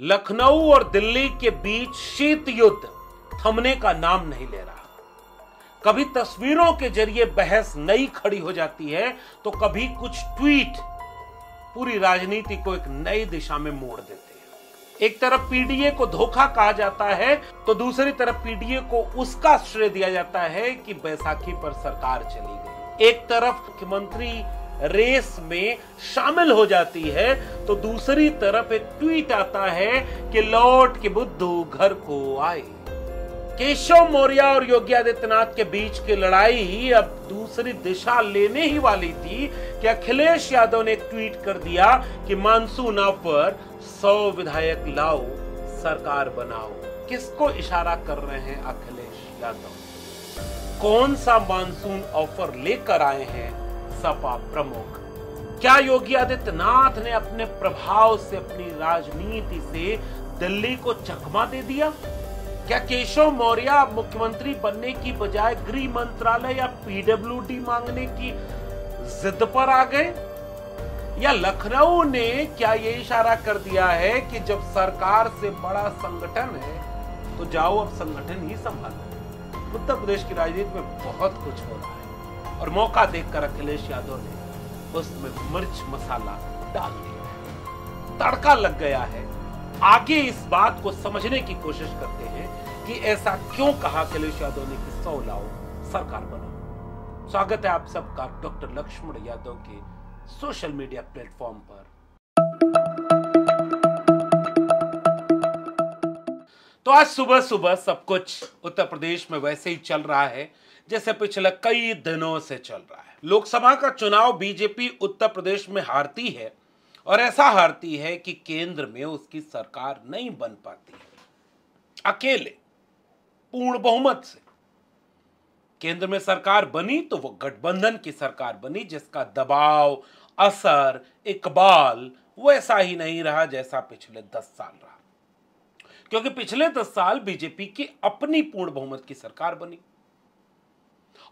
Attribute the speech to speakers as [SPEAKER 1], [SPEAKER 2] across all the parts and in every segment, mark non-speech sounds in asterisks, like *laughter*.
[SPEAKER 1] लखनऊ और दिल्ली के बीच शीत युद्ध थमने का नाम नहीं ले रहा कभी तस्वीरों के जरिए बहस नई खड़ी हो जाती है तो कभी कुछ ट्वीट पूरी राजनीति को एक नई दिशा में मोड़ देते हैं एक तरफ पीडीए को धोखा कहा जाता है तो दूसरी तरफ पीडीए को उसका श्रेय दिया जाता है कि बैसाखी पर सरकार चली गई एक तरफ मुख्यमंत्री रेस में शामिल हो जाती है तो दूसरी तरफ एक ट्वीट आता है कि लौट के बुद्धू घर को आए केशव मौर्य और योगी आदित्यनाथ के बीच की लड़ाई ही अब दूसरी दिशा लेने ही वाली थी कि अखिलेश यादव ने ट्वीट कर दिया कि मानसून पर सौ विधायक लाओ सरकार बनाओ किसको इशारा कर रहे हैं अखिलेश यादव कौन सा मानसून ऑफर लेकर आए हैं सपा प्रमुख क्या योगी आदित्यनाथ ने अपने प्रभाव से अपनी राजनीति से दिल्ली को चकमा दे दिया क्या केशव मौर्य मुख्यमंत्री बनने की बजाय गृह मंत्रालय या पीडब्ल्यू मांगने की जिद पर आ गए या लखनऊ ने क्या ये इशारा कर दिया है कि जब सरकार से बड़ा संगठन है तो जाओ अब संगठन ही संभालो उत्तर प्रदेश की राजनीति में बहुत कुछ हो रहा है और मौका देखकर अखिलेश यादव ने उसमें मिर्च मसाला डाल दिया है तड़का लग गया है आगे इस बात को समझने की कोशिश करते हैं कि ऐसा क्यों कहा अखिलेश यादव ने कि सौ लाओ सरकार बनाओ स्वागत है आप सबका डॉक्टर लक्ष्मण यादव के सोशल मीडिया प्लेटफॉर्म पर तो आज सुबह सुबह सब कुछ उत्तर प्रदेश में वैसे ही चल रहा है जैसे पिछले कई दिनों से चल रहा है लोकसभा का चुनाव बीजेपी उत्तर प्रदेश में हारती है और ऐसा हारती है कि केंद्र में उसकी सरकार नहीं बन पाती है अकेले पूर्ण बहुमत से केंद्र में सरकार बनी तो वो गठबंधन की सरकार बनी जिसका दबाव असर इकबाल वैसा ही नहीं रहा जैसा पिछले दस साल रहा क्योंकि पिछले दस साल बीजेपी की अपनी पूर्ण बहुमत की सरकार बनी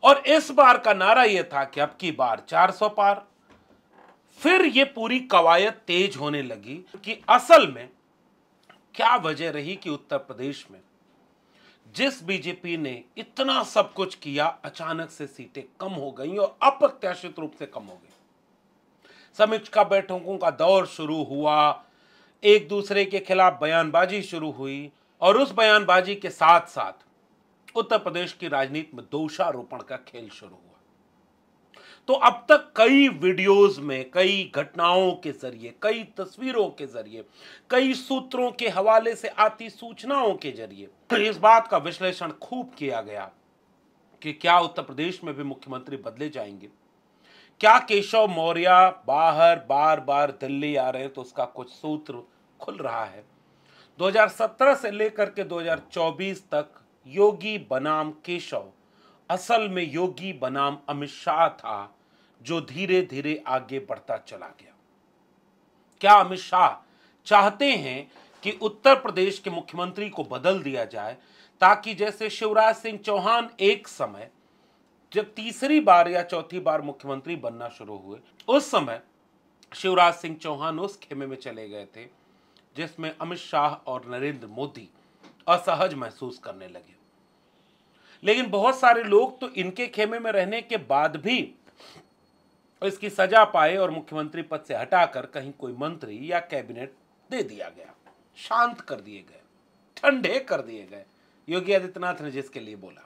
[SPEAKER 1] और इस बार का नारा यह था कि अब की बार 400 पार फिर यह पूरी कवायद तेज होने लगी कि असल में क्या वजह रही कि उत्तर प्रदेश में जिस बीजेपी ने इतना सब कुछ किया अचानक से सीटें कम हो गई और अप्रत्याशित रूप से कम हो गई समीक्षा बैठकों का दौर शुरू हुआ एक दूसरे के खिलाफ बयानबाजी शुरू हुई और उस बयानबाजी के साथ साथ उत्तर प्रदेश की राजनीति में दोषारोपण का खेल शुरू हुआ तो अब तक कई वीडियोस में कई घटनाओं के जरिए कई तस्वीरों के जरिए कई सूत्रों के हवाले से आती सूचनाओं के जरिए इस बात का विश्लेषण खूब किया गया कि क्या उत्तर प्रदेश में भी मुख्यमंत्री बदले जाएंगे क्या केशव मौर्य बाहर बार बार दिल्ली आ रहे हैं तो उसका कुछ सूत्र खुल रहा है 2017 से लेकर के 2024 तक योगी बनाम केशव असल में योगी बनाम अमित शाह था जो धीरे धीरे आगे बढ़ता चला गया क्या अमित शाह चाहते हैं कि उत्तर प्रदेश के मुख्यमंत्री को बदल दिया जाए ताकि जैसे शिवराज सिंह चौहान एक समय जब तीसरी बार या चौथी बार मुख्यमंत्री बनना शुरू हुए उस समय शिवराज सिंह चौहान उस खेमे में चले गए थे जिसमें अमित शाह और नरेंद्र मोदी असहज महसूस करने लगे लेकिन बहुत सारे लोग तो इनके खेमे में रहने के बाद भी इसकी सजा पाए और मुख्यमंत्री पद से हटाकर कहीं कोई मंत्री या कैबिनेट दे दिया गया शांत कर दिए गए ठंडे कर दिए गए योगी आदित्यनाथ ने जिसके लिए बोला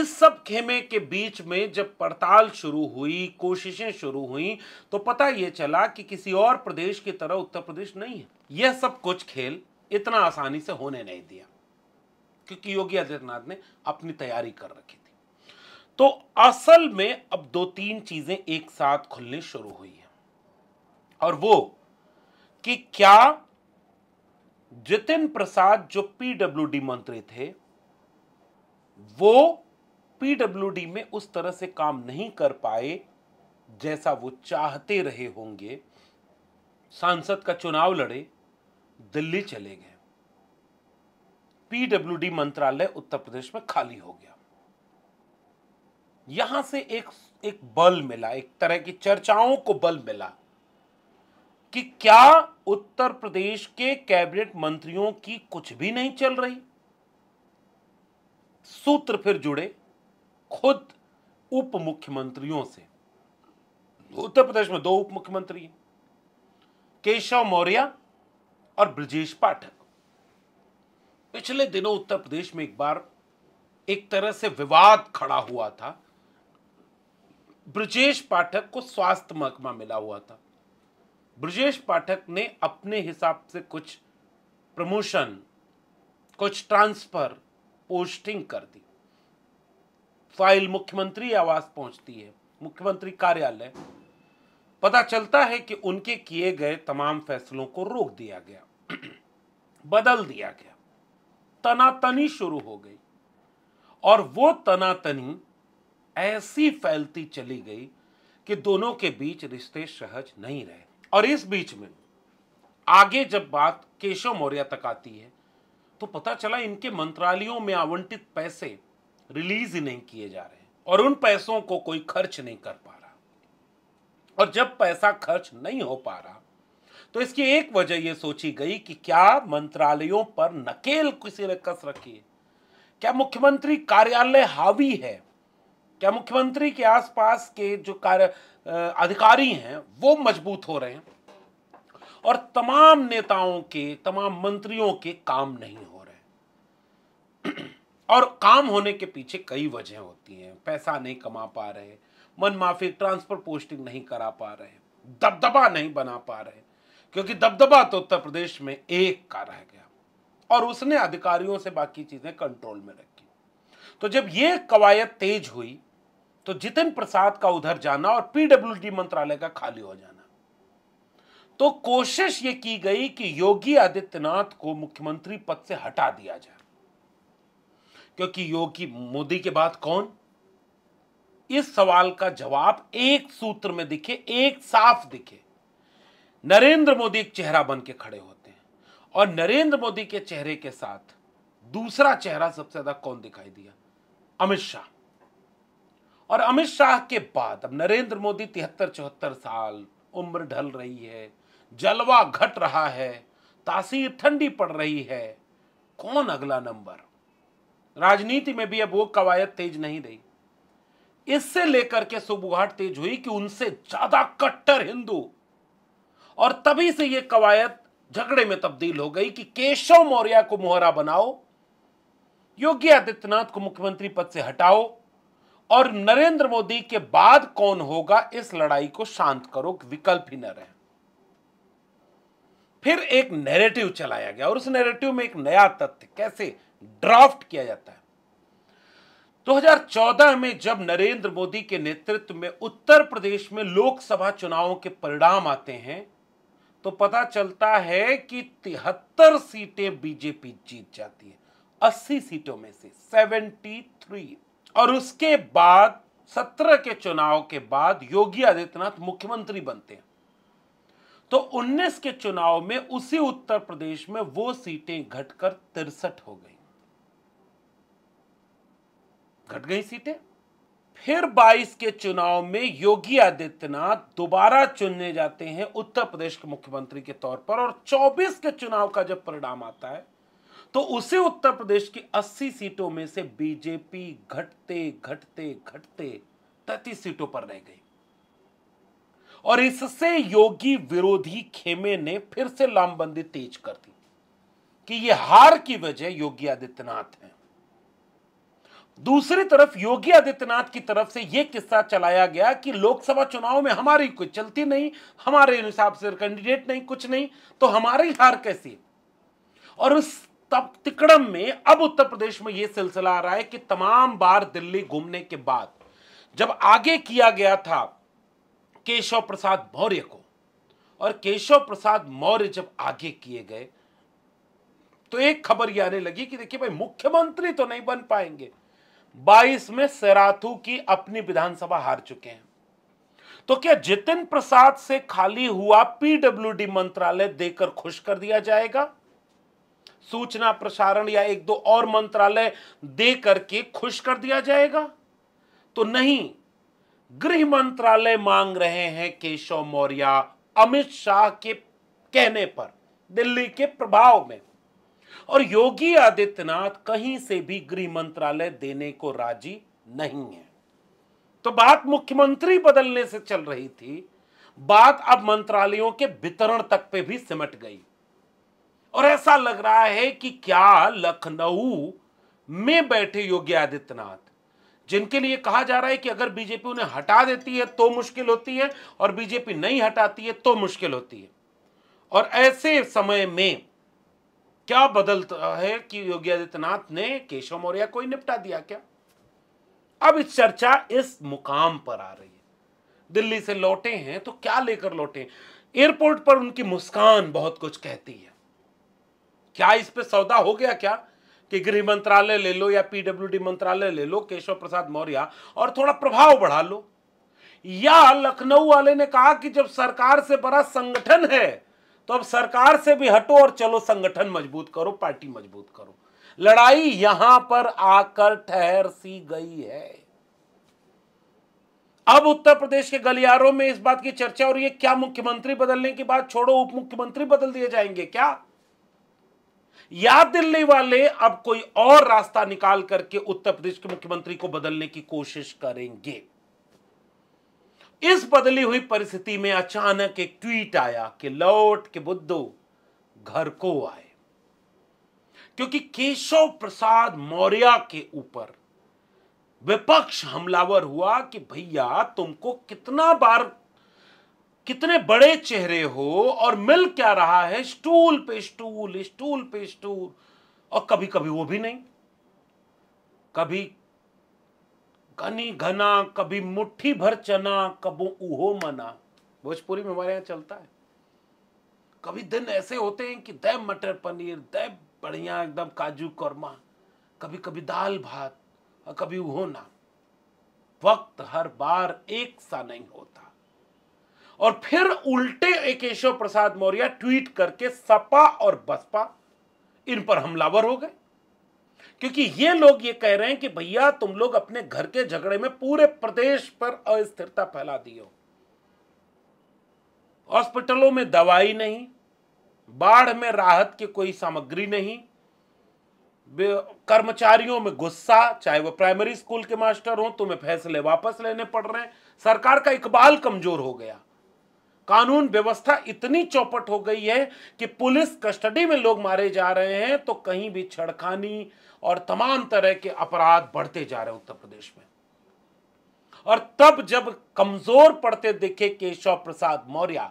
[SPEAKER 1] इस सब खेमे के बीच में जब पड़ताल शुरू हुई कोशिशें शुरू हुई तो पता यह चला कि किसी और प्रदेश की तरह उत्तर प्रदेश नहीं है यह सब कुछ खेल इतना आसानी से होने नहीं दिया क्योंकि योगी आदित्यनाथ ने अपनी तैयारी कर रखी थी तो असल में अब दो तीन चीजें एक साथ खुलनी शुरू हुई है और वो कि क्या जितिन प्रसाद जो पीडब्ल्यूडी मंत्री थे वो पीडब्ल्यूडी में उस तरह से काम नहीं कर पाए जैसा वो चाहते रहे होंगे सांसद का चुनाव लड़े दिल्ली चले गए पीडब्ल्यू मंत्रालय उत्तर प्रदेश में खाली हो गया यहां से एक एक बल मिला एक तरह की चर्चाओं को बल मिला कि क्या उत्तर प्रदेश के कैबिनेट मंत्रियों की कुछ भी नहीं चल रही सूत्र फिर जुड़े खुद उप मुख्यमंत्रियों से उत्तर प्रदेश में दो उप मुख्यमंत्री केशव मौर्य और ब्रजेश पाठक पिछले दिनों उत्तर प्रदेश में एक बार एक तरह से विवाद खड़ा हुआ था ब्रजेश पाठक को स्वास्थ्य महकमा मिला हुआ था ब्रजेश पाठक ने अपने हिसाब से कुछ प्रमोशन कुछ ट्रांसफर पोस्टिंग कर दी फाइल मुख्यमंत्री आवास पहुंचती है मुख्यमंत्री कार्यालय पता चलता है कि उनके किए गए तमाम फैसलों को रोक दिया गया *clears throat* बदल दिया गया तनातनी शुरू हो गई और वो तनातनी ऐसी फैलती चली गई कि दोनों के बीच रिश्ते सहज नहीं रहे और इस बीच में आगे जब बात केशव मौर्य तक आती है तो पता चला इनके मंत्रालयों में आवंटित पैसे रिलीज ही नहीं किए जा रहे और उन पैसों को कोई खर्च नहीं कर पा रहा और जब पैसा खर्च नहीं हो पा रहा तो इसकी एक वजह यह सोची गई कि क्या मंत्रालयों पर नकेल किसी ने कस रखी है क्या मुख्यमंत्री कार्यालय हावी है क्या मुख्यमंत्री के आसपास के जो कार्य अधिकारी हैं वो मजबूत हो रहे हैं और तमाम नेताओं के तमाम मंत्रियों के काम नहीं हो रहे *clears throat* और काम होने के पीछे कई वजह होती हैं पैसा नहीं कमा पा रहे मन माफी ट्रांसफर पोस्टिंग नहीं करा पा रहे दबदबा नहीं बना पा रहे क्योंकि दबदबा तो उत्तर प्रदेश में एक का रह गया और उसने अधिकारियों से बाकी चीजें कंट्रोल में रखी तो जब ये कवायद तेज हुई तो जितिन प्रसाद का उधर जाना और पीडब्ल्यूडी मंत्रालय का खाली हो जाना तो कोशिश ये की गई कि योगी आदित्यनाथ को मुख्यमंत्री पद से हटा दिया जाए क्योंकि योगी मोदी के बाद कौन इस सवाल का जवाब एक सूत्र में दिखे एक साफ दिखे नरेंद्र मोदी एक चेहरा बन के खड़े होते हैं और नरेंद्र मोदी के चेहरे के साथ दूसरा चेहरा सबसे ज्यादा कौन दिखाई दिया अमित शाह और अमित शाह के बाद अब नरेंद्र मोदी तिहत्तर चौहत्तर साल उम्र ढल रही है जलवा घट रहा है तासीर ठंडी पड़ रही है कौन अगला नंबर राजनीति में भी अब वो कवायद तेज नहीं रही इससे लेकर के सुबुहाट तेज हुई कि उनसे ज्यादा कट्टर हिंदू और तभी से यह कवायद झगड़े में तब्दील हो गई कि केशव मौर्य को मोहरा बनाओ योगी आदित्यनाथ को मुख्यमंत्री पद से हटाओ और नरेंद्र मोदी के बाद कौन होगा इस लड़ाई को शांत करो विकल्प ही न रहे फिर एक नैरेटिव चलाया गया और उस नैरेटिव में एक नया तथ्य कैसे ड्राफ्ट किया जाता है 2014 में जब नरेंद्र मोदी के नेतृत्व में उत्तर प्रदेश में लोकसभा चुनावों के परिणाम आते हैं तो पता चलता है कि तिहत्तर सीटें बीजेपी जीत जाती है अस्सी सीटों में से सेवेंटी थ्री और उसके बाद सत्रह के चुनाव के बाद योगी आदित्यनाथ मुख्यमंत्री बनते हैं तो 19 के चुनाव में उसी उत्तर प्रदेश में वो सीटें घटकर तिरसठ हो गई घट गई सीटें फिर 22 के चुनाव में योगी आदित्यनाथ दोबारा चुनने जाते हैं उत्तर प्रदेश के मुख्यमंत्री के तौर पर और 24 के चुनाव का जब परिणाम आता है तो उसे उत्तर प्रदेश की 80 सीटों में से बीजेपी घटते घटते घटते तैतीस सीटों पर रह गई और इससे योगी विरोधी खेमे ने फिर से लामबंदी तेज कर दी कि यह हार की वजह योगी आदित्यनाथ है दूसरी तरफ योगी आदित्यनाथ की तरफ से यह किस्सा चलाया गया कि लोकसभा चुनाव में हमारी कोई चलती नहीं हमारे हिसाब से कैंडिडेट नहीं कुछ नहीं तो हमारी हार कैसी और उस तब तिकड़म में अब उत्तर प्रदेश में यह सिलसिला आ रहा है कि तमाम बार दिल्ली घूमने के बाद जब आगे किया गया था केशव प्रसाद मौर्य को और केशव प्रसाद मौर्य जब आगे किए गए तो एक खबर यह आने लगी कि देखिए भाई मुख्यमंत्री तो नहीं बन पाएंगे 22 में सेराथू की अपनी विधानसभा हार चुके हैं तो क्या जितिन प्रसाद से खाली हुआ पीडब्ल्यूडी मंत्रालय देकर खुश कर दिया जाएगा सूचना प्रसारण या एक दो और मंत्रालय दे करके खुश कर दिया जाएगा तो नहीं गृह मंत्रालय मांग रहे हैं केशव मौर्य अमित शाह के कहने पर दिल्ली के प्रभाव में और योगी आदित्यनाथ कहीं से भी गृह मंत्रालय देने को राजी नहीं है तो बात मुख्यमंत्री बदलने से चल रही थी बात अब मंत्रालयों के वितरण तक पे भी सिमट गई और ऐसा लग रहा है कि क्या लखनऊ में बैठे योगी आदित्यनाथ जिनके लिए कहा जा रहा है कि अगर बीजेपी उन्हें हटा देती है तो मुश्किल होती है और बीजेपी नहीं हटाती है तो मुश्किल होती है और ऐसे समय में क्या बदलता है कि योगी आदित्यनाथ ने केशव मौर्य को ही निपटा दिया क्या अब इस चर्चा इस मुकाम पर आ रही है दिल्ली से लौटे हैं तो क्या लेकर लौटे एयरपोर्ट पर उनकी मुस्कान बहुत कुछ कहती है क्या इस पे सौदा हो गया क्या कि गृह मंत्रालय ले लो या पीडब्ल्यूडी मंत्रालय ले लो केशव प्रसाद मौर्य और थोड़ा प्रभाव बढ़ा लो या लखनऊ वाले ने कहा कि जब सरकार से बड़ा संगठन है तो अब सरकार से भी हटो और चलो संगठन मजबूत करो पार्टी मजबूत करो लड़ाई यहां पर आकर ठहर सी गई है अब उत्तर प्रदेश के गलियारों में इस बात की चर्चा हो रही है क्या मुख्यमंत्री बदलने की बात छोड़ो उप मुख्यमंत्री बदल दिए जाएंगे क्या या दिल्ली वाले अब कोई और रास्ता निकाल करके उत्तर प्रदेश के मुख्यमंत्री को बदलने की कोशिश करेंगे इस बदली हुई परिस्थिति में अचानक एक ट्वीट आया कि लौट के बुद्धो घर को आए क्योंकि केशव प्रसाद मौर्य के ऊपर विपक्ष हमलावर हुआ कि भैया तुमको कितना बार कितने बड़े चेहरे हो और मिल क्या रहा है स्टूल पे स्टूल स्टूल पे स्टूल और कभी कभी वो भी नहीं कभी कनी घना कभी मुट्ठी भर चना कबो उहो मना भोजपुरी में हमारे यहाँ चलता है कभी दिन ऐसे होते हैं कि दै मटर पनीर दै बढ़िया एकदम काजू कौरमा कभी कभी दाल भात और कभी उहो ना वक्त हर बार एक सा नहीं होता और फिर उल्टे केशव प्रसाद मौर्य ट्वीट करके सपा और बसपा इन पर हमलावर हो गए क्योंकि ये लोग ये कह रहे हैं कि भैया तुम लोग अपने घर के झगड़े में पूरे प्रदेश पर अस्थिरता फैला दियो हॉस्पिटलों में दवाई नहीं बाढ़ में राहत की कोई सामग्री नहीं कर्मचारियों में गुस्सा चाहे वो प्राइमरी स्कूल के मास्टर हो तुम्हें फैसले वापस लेने पड़ रहे हैं सरकार का इकबाल कमजोर हो गया कानून व्यवस्था इतनी चौपट हो गई है कि पुलिस कस्टडी में लोग मारे जा रहे हैं तो कहीं भी छड़खानी और तमाम तरह के अपराध बढ़ते जा रहे हैं उत्तर प्रदेश में और तब जब कमजोर पड़ते देखे केशव प्रसाद मौर्य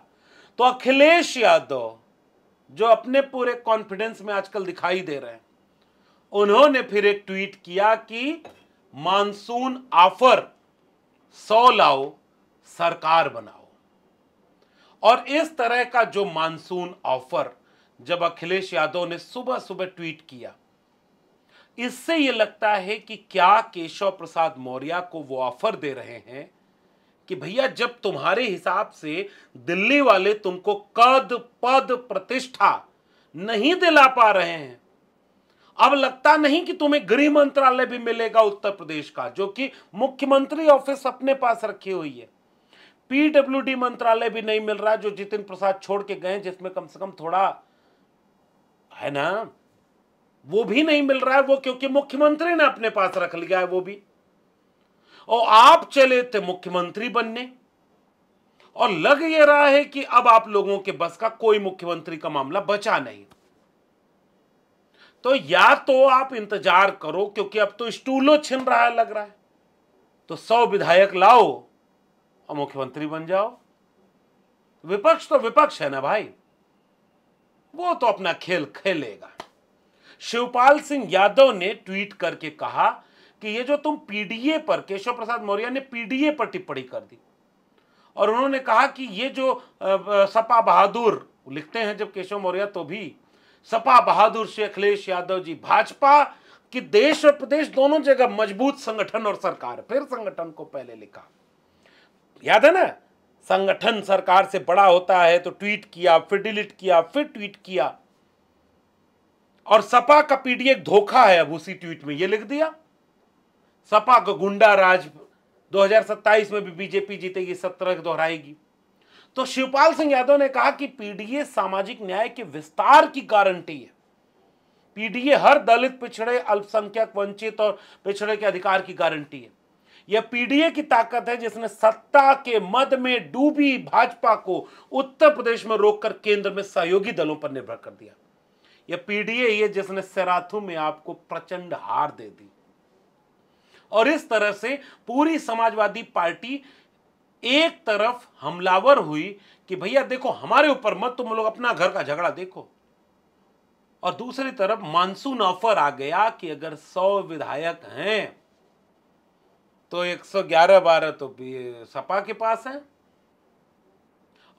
[SPEAKER 1] तो अखिलेश यादव जो अपने पूरे कॉन्फिडेंस में आजकल दिखाई दे रहे हैं उन्होंने फिर एक ट्वीट किया कि मानसून ऑफर सौ लाओ सरकार बनाओ और इस तरह का जो मानसून ऑफर जब अखिलेश यादव ने सुबह सुबह ट्वीट किया इससे यह लगता है कि क्या केशव प्रसाद मौर्य को वो ऑफर दे रहे हैं कि भैया जब तुम्हारे हिसाब से दिल्ली वाले तुमको कद पद प्रतिष्ठा नहीं दिला पा रहे हैं अब लगता नहीं कि तुम्हें गृह मंत्रालय भी मिलेगा उत्तर प्रदेश का जो कि मुख्यमंत्री ऑफिस अपने पास रखी हुई है पीडब्ल्यू मंत्रालय भी नहीं मिल रहा जो जितिन प्रसाद छोड़ के गए जिसमें कम से कम थोड़ा है ना वो भी नहीं मिल रहा है वो क्योंकि मुख्यमंत्री ने अपने पास रख लिया है वो भी और आप चले थे तो मुख्यमंत्री बनने और लग ये रहा है कि अब आप लोगों के बस का कोई मुख्यमंत्री का मामला बचा नहीं तो या तो आप इंतजार करो क्योंकि अब तो स्टूलो छिन रहा है लग रहा है तो सौ विधायक लाओ और मुख्यमंत्री बन जाओ विपक्ष तो विपक्ष है ना भाई वो तो अपना खेल खेलेगा शिवपाल सिंह यादव ने ट्वीट करके कहा कि ये जो तुम पीडीए पर केशव प्रसाद मौर्य ने पीडीए पर टिप्पणी कर दी और उन्होंने कहा कि ये जो सपा बहादुर लिखते हैं जब केशव मौर्य तो भी सपा बहादुर से अखिलेश यादव जी भाजपा की देश और प्रदेश दोनों जगह मजबूत संगठन और सरकार फिर संगठन को पहले लिखा याद है ना संगठन सरकार से बड़ा होता है तो ट्वीट किया फिर डिलीट किया फिर ट्वीट किया और सपा का पीडीएफ धोखा है अब उसी ट्वीट में ये लिख दिया सपा का गुंडा राज 2027 में भी बीजेपी जीतेगी सत्रह दोहराएगी तो शिवपाल सिंह यादव ने कहा कि पीडीए सामाजिक न्याय के विस्तार की गारंटी है पीडीए हर दलित पिछड़े अल्पसंख्यक वंचित और पिछड़े के अधिकार की गारंटी है यह पीडीए की ताकत है जिसने सत्ता के मद में डूबी भाजपा को उत्तर प्रदेश में रोककर केंद्र में सहयोगी दलों पर निर्भर कर दिया यह पीडीए ये जिसने सेराथू में आपको प्रचंड हार दे दी और इस तरह से पूरी समाजवादी पार्टी एक तरफ हमलावर हुई कि भैया देखो हमारे ऊपर मत तुम लोग अपना घर का झगड़ा देखो और दूसरी तरफ मानसून ऑफर आ गया कि अगर सौ विधायक हैं तो 111 बारह तो सपा के पास है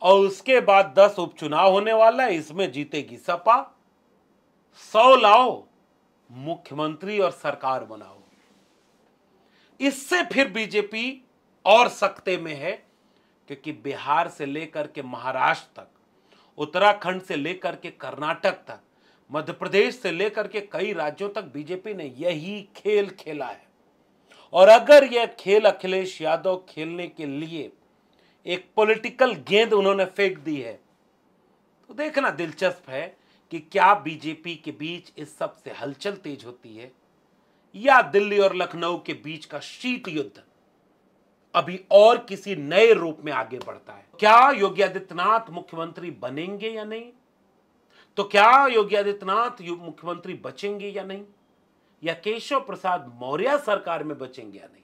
[SPEAKER 1] और उसके बाद 10 उपचुनाव होने वाला है इसमें जीतेगी सपा सौ लाओ मुख्यमंत्री और सरकार बनाओ इससे फिर बीजेपी और सख्ते में है क्योंकि बिहार से लेकर के महाराष्ट्र तक उत्तराखंड से लेकर के कर्नाटक तक मध्य प्रदेश से लेकर के कई राज्यों तक बीजेपी ने यही खेल खेला है और अगर यह खेल अखिलेश यादव खेलने के लिए एक पॉलिटिकल गेंद उन्होंने फेंक दी है तो देखना दिलचस्प है कि क्या बीजेपी के बीच इस सब से हलचल तेज होती है या दिल्ली और लखनऊ के बीच का शीत युद्ध अभी और किसी नए रूप में आगे बढ़ता है क्या योगी आदित्यनाथ मुख्यमंत्री बनेंगे या नहीं तो क्या योगी आदित्यनाथ मुख्यमंत्री बचेंगे या नहीं या केशव प्रसाद मौर्य सरकार में बचेंगे या नहीं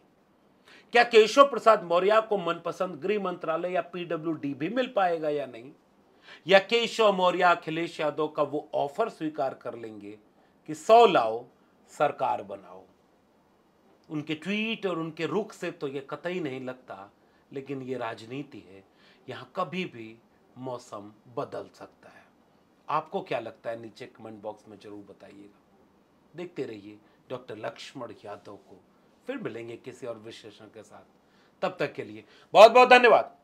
[SPEAKER 1] क्या केशव प्रसाद मौर्य को मनपसंद गृह मंत्रालय या पीडब्ल्यू भी मिल पाएगा या नहीं या केशव मौर्य अखिलेश यादव का वो ऑफर स्वीकार कर लेंगे कि सौ लाओ सरकार बनाओ उनके ट्वीट और उनके रुख से तो ये कतई नहीं लगता लेकिन ये राजनीति है यहां कभी भी मौसम बदल सकता है आपको क्या लगता है नीचे कमेंट बॉक्स में ज़रूर बताइएगा देखते रहिए डॉक्टर लक्ष्मण यादव को फिर मिलेंगे किसी और विशेषण के साथ तब तक के लिए बहुत बहुत धन्यवाद